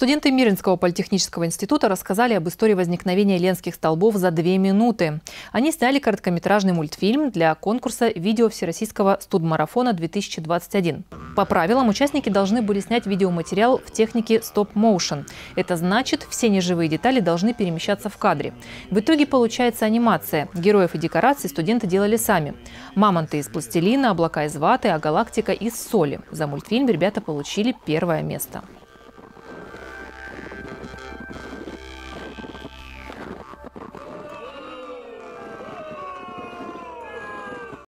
Студенты Миринского политехнического института рассказали об истории возникновения ленских столбов за две минуты. Они сняли короткометражный мультфильм для конкурса «Видео Всероссийского студмарафона-2021». По правилам, участники должны были снять видеоматериал в технике стоп-моушен. Это значит, все неживые детали должны перемещаться в кадре. В итоге получается анимация. Героев и декорации студенты делали сами. Мамонты из пластилина, облака из ваты, а галактика из соли. За мультфильм ребята получили первое место.